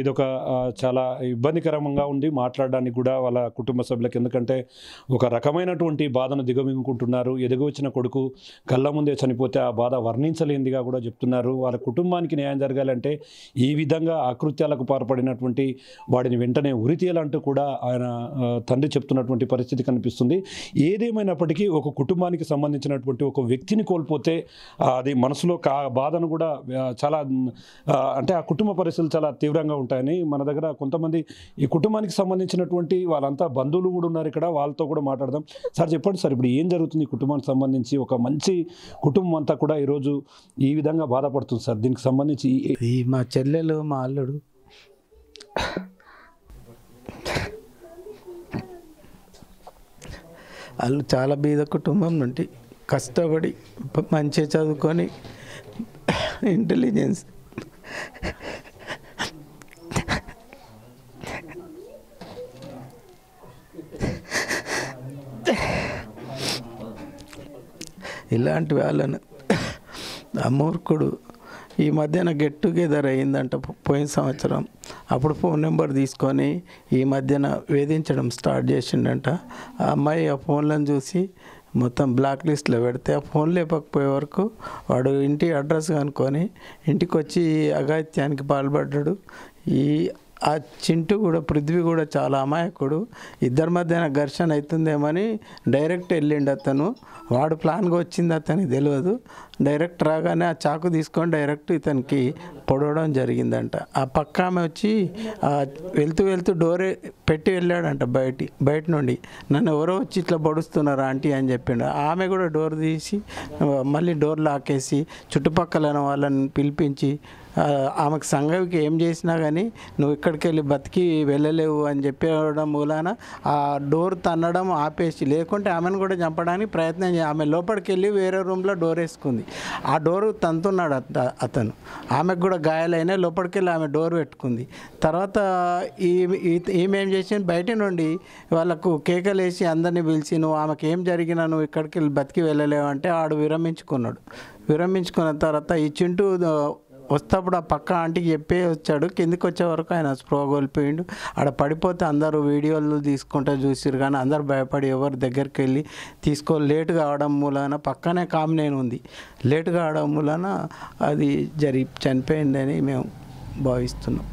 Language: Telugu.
ఇదొక చాలా ఇబ్బందికరంగా ఉంది మాట్లాడడానికి కూడా వాళ్ళ కుటుంబ సభ్యులకు ఎందుకంటే ఒక రకమైనటువంటి బాధను దిగమింగుకుంటున్నారు వచ్చిన కొడుకు కళ్ళ ముందే చనిపోతే ఆ బాధ వర్ణించలేనిదిగా కూడా చెప్తున్నారు వాళ్ళ కుటుంబానికి న్యాయం జరగాలంటే ఈ విధంగా అకృత్యాలకు పాల్పడినటువంటి వాడిని వెంటనే ఉరితీయాలంటూ కూడా ఆయన తండ్రి చెప్తున్నటువంటి పరిస్థితి కనిపిస్తుంది ఏదేమైనప్పటికీ ఒక కుటుంబానికి సంబంధించినటువంటి ఒక వ్యక్తిని కోల్పోతే అది మనసులో కా బాధను కూడా చాలా అంటే ఆ కుటుంబ పరిస్థితులు చాలా తీవ్రంగా ఉంటాయని మన దగ్గర కొంతమంది ఈ కుటుంబానికి సంబంధించినటువంటి వాళ్ళంతా బంధువులు కూడా ఉన్నారు ఇక్కడ వాళ్ళతో కూడా మాట్లాడదాం సార్ చెప్పండి సార్ ఇప్పుడు ఏం జరుగుతుంది ఈ కుటుంబానికి సంబంధించి ఒక మంచి కుటుంబం అంతా కూడా ఈరోజు ఈ విధంగా బాధపడుతుంది సార్ దీనికి సంబంధించి ఈ మా చెల్లెలు మా అల్లుడు వాళ్ళు చాలా బీద కుటుంబం నుండి కష్టపడి మంచిగా చదువుకొని ఇంటెలిజెన్స్ ఇలాంటి వాళ్ళని అమూర్ఖుడు ఈ మధ్యన గెట్ టుగెదర్ అయిందంట పోయిన సంవత్సరం అప్పుడు ఫోన్ నెంబర్ తీసుకొని ఈ మధ్యన వేధించడం స్టార్ట్ చేసిండంట ఆ అమ్మాయి ఆ ఫోన్లను చూసి మొత్తం బ్లాక్ లిస్ట్లో పెడితే ఆ ఫోన్ లేపకపోయే వరకు వాడు ఇంటి అడ్రస్ కనుక్కొని ఇంటికి వచ్చి అఘాయిత్యానికి పాల్పడ్డాడు ఈ ఆ చింటు కూడా పృథ్వీ కూడా చాలా అమాయకుడు ఇద్దరి మధ్యన ఘర్షణ అవుతుందేమని డైరెక్ట్ వెళ్ళిండు అతను వాడు ప్లాన్గా వచ్చింది అతనికి తెలియదు డైరెక్ట్ రాగానే ఆ చాకు తీసుకొని డైరెక్ట్ ఇతనికి పొడవడం జరిగిందంట ఆ పక్క ఆమె వచ్చి వెళ్తూ వెళ్తూ డోరే పెట్టి వెళ్ళాడంట బయటి బయట నుండి నన్ను ఎవరో వచ్చి ఇట్లా పొడుస్తున్నారు ఆంటీ అని చెప్పిండు ఆమె కూడా డోర్ తీసి మళ్ళీ డోర్ లాకేసి చుట్టుపక్కల వాళ్ళని పిలిపించి ఆమెకు సంఘవికి ఏం చేసినా కానీ నువ్వు ఇక్కడికి వెళ్ళి బతికి వెళ్ళలేవు అని చెప్పడం మూలాన ఆ డోర్ తన్నడం ఆపేసి లేకుంటే ఆమెను కూడా చంపడానికి ప్రయత్నం చే ఆమె లోపలికి వెళ్ళి వేరే రూమ్లో డోర్ వేసుకుంది ఆ డోర్ తంతున్నాడు అతను ఆమెకు కూడా గాయాలైనా లోపలికి వెళ్ళి ఆమె డోర్ పెట్టుకుంది తర్వాత ఈ ఈమె ఏం చేసింది బయట నుండి వాళ్ళకు కేకలు వేసి అందరినీ పిలిచి నువ్వు ఆమెకు ఏం జరిగినా నువ్వు ఇక్కడికి వెళ్ళి బతికి వెళ్ళలేవు అంటే ఆడు విరమించుకున్నాడు విరమించుకున్న తర్వాత ఈ చింటూ వస్తప్పుడు ఆ పక్క ఆంటీకి చెప్పే వచ్చాడు కిందికి వచ్చే వరకు ఆయన స్ప్రో కోల్పోయిండు ఆడ పడిపోతే అందరూ వీడియోలు తీసుకుంటూ చూసారు కానీ అందరు భయపడి ఎవరి దగ్గరికి వెళ్ళి తీసుకో లేటు కావడం మూలన పక్కనే కామ్నేన్ ఉంది లేటు కావడం మూలన అది జరి చనిపోయిందని మేము భావిస్తున్నాం